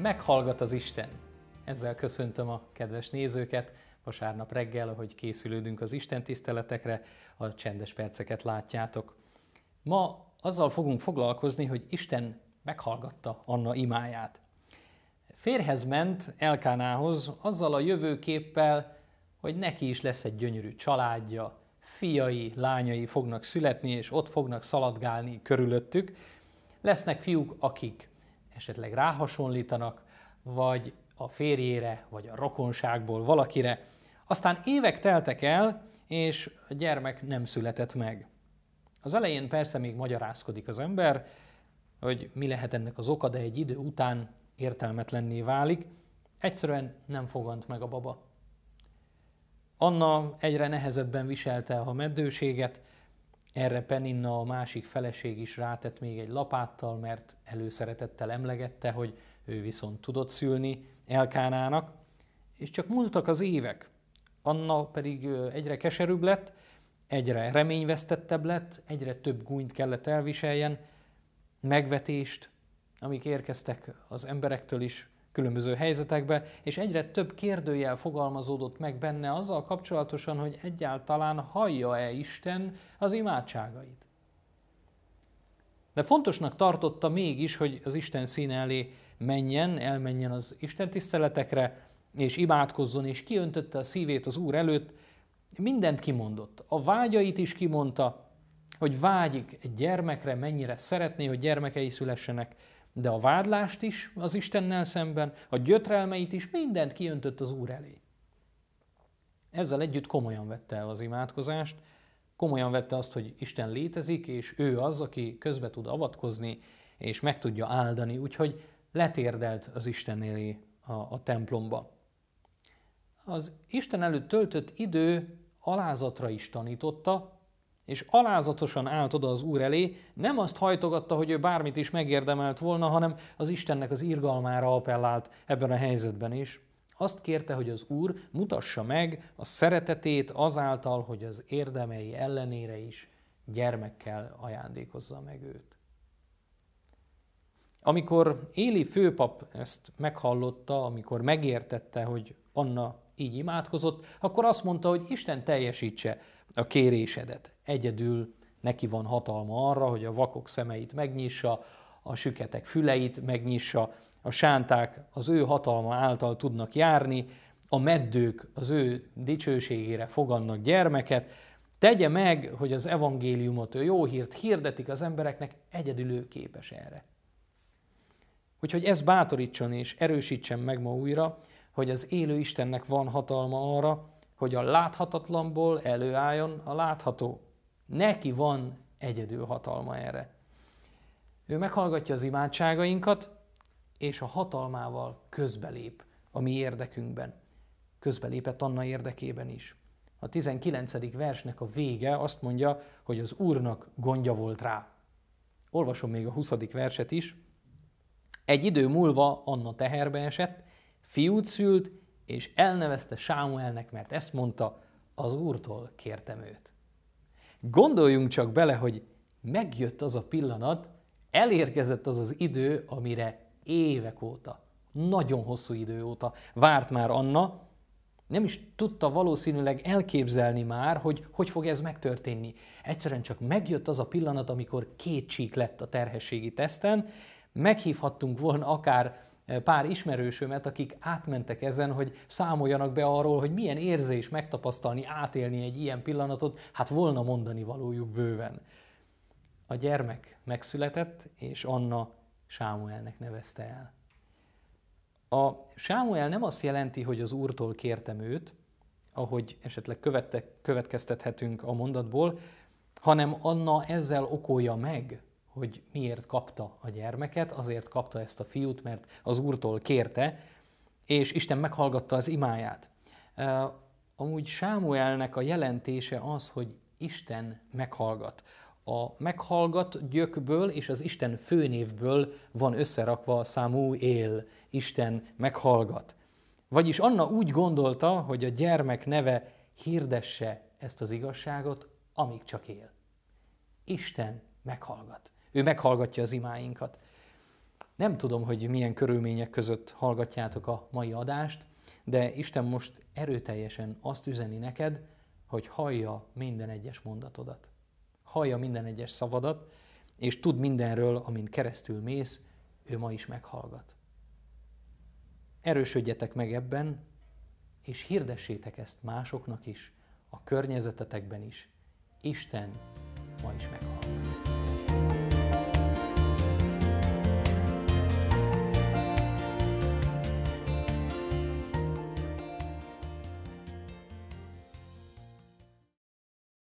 meghallgat az Isten. Ezzel köszöntöm a kedves nézőket. Vasárnap reggel, ahogy készülődünk az Isten tiszteletekre, a csendes perceket látjátok. Ma azzal fogunk foglalkozni, hogy Isten meghallgatta Anna imáját. Férhez ment Elkánához azzal a jövőképpel, hogy neki is lesz egy gyönyörű családja, fiai, lányai fognak születni, és ott fognak szaladgálni körülöttük. Lesznek fiúk, akik esetleg ráhasonlítanak, vagy a férjére, vagy a rokonságból valakire. Aztán évek teltek el, és a gyermek nem született meg. Az elején persze még magyarázkodik az ember, hogy mi lehet ennek az oka, de egy idő után értelmetlenné válik. Egyszerűen nem fogant meg a baba. Anna egyre nehezebben viselte a meddőséget, erre Peninna a másik feleség is rátett még egy lapáttal, mert előszeretettel emlegette, hogy ő viszont tudott szülni Elkánának, és csak múltak az évek. Anna pedig egyre keserűbb lett, egyre reményvesztettebb lett, egyre több gúnyt kellett elviseljen, megvetést, amik érkeztek az emberektől is, különböző helyzetekbe, és egyre több kérdőjel fogalmazódott meg benne azzal kapcsolatosan, hogy egyáltalán hallja-e Isten az imádságait. De fontosnak tartotta mégis, hogy az Isten színe elé menjen, elmenjen az Isten tiszteletekre, és imádkozzon, és kiöntötte a szívét az Úr előtt, mindent kimondott. A vágyait is kimondta, hogy vágyik egy gyermekre, mennyire szeretné, hogy gyermekei szülessenek, de a vádlást is az Istennel szemben, a gyötrelmeit is, mindent kiöntött az Úr elé. Ezzel együtt komolyan vette el az imádkozást, komolyan vette azt, hogy Isten létezik, és ő az, aki közbe tud avatkozni, és meg tudja áldani, úgyhogy letérdelt az Isten elé a, a templomba. Az Isten előtt töltött idő alázatra is tanította, és alázatosan állt oda az Úr elé, nem azt hajtogatta, hogy ő bármit is megérdemelt volna, hanem az Istennek az irgalmára appellált ebben a helyzetben is. Azt kérte, hogy az Úr mutassa meg a szeretetét azáltal, hogy az érdemei ellenére is gyermekkel ajándékozza meg őt. Amikor Éli főpap ezt meghallotta, amikor megértette, hogy Anna így imádkozott, akkor azt mondta, hogy Isten teljesítse a kérésedet. Egyedül neki van hatalma arra, hogy a vakok szemeit megnyissa, a süketek füleit megnyissa, a sánták az ő hatalma által tudnak járni, a meddők az ő dicsőségére fogannak gyermeket, tegye meg, hogy az evangéliumot, ő jó hírt hirdetik az embereknek, egyedül ő képes erre. Úgyhogy ez bátorítson és erősítsen meg ma újra, hogy az élő Istennek van hatalma arra, hogy a láthatatlanból előálljon a látható. Neki van egyedül hatalma erre. Ő meghallgatja az imádságainkat, és a hatalmával közbelép a mi érdekünkben. Közbelépett Anna érdekében is. A 19. versnek a vége azt mondja, hogy az Úrnak gondja volt rá. Olvasom még a 20. verset is. Egy idő múlva Anna teherbe esett, fiút szült, és elnevezte Sámuelnek, mert ezt mondta, az Úrtól kértem őt. Gondoljunk csak bele, hogy megjött az a pillanat, elérkezett az az idő, amire évek óta, nagyon hosszú idő óta várt már Anna, nem is tudta valószínűleg elképzelni már, hogy hogy fog ez megtörténni. Egyszerűen csak megjött az a pillanat, amikor két csík lett a terhességi teszten, meghívhattunk volna akár pár ismerősömet, akik átmentek ezen, hogy számoljanak be arról, hogy milyen érzés megtapasztalni, átélni egy ilyen pillanatot, hát volna mondani valójuk bőven. A gyermek megszületett, és Anna Sámuelnek nevezte el. A Sámuel nem azt jelenti, hogy az Úrtól kértem őt, ahogy esetleg követte, következtethetünk a mondatból, hanem Anna ezzel okolja meg hogy miért kapta a gyermeket, azért kapta ezt a fiút, mert az úrtól kérte, és Isten meghallgatta az imáját. Amúgy Sámuelnek a jelentése az, hogy Isten meghallgat. A meghallgat gyökből és az Isten főnévből van összerakva a számú él. Isten meghallgat. Vagyis Anna úgy gondolta, hogy a gyermek neve hirdesse ezt az igazságot, amíg csak él. Isten meghallgat. Ő meghallgatja az imáinkat. Nem tudom, hogy milyen körülmények között hallgatjátok a mai adást, de Isten most erőteljesen azt üzeni neked, hogy hallja minden egyes mondatodat. Hallja minden egyes szavadat, és tud mindenről, amin keresztül mész, ő ma is meghallgat. Erősödjetek meg ebben, és hirdessétek ezt másoknak is, a környezetetekben is. Isten ma is meghallgat.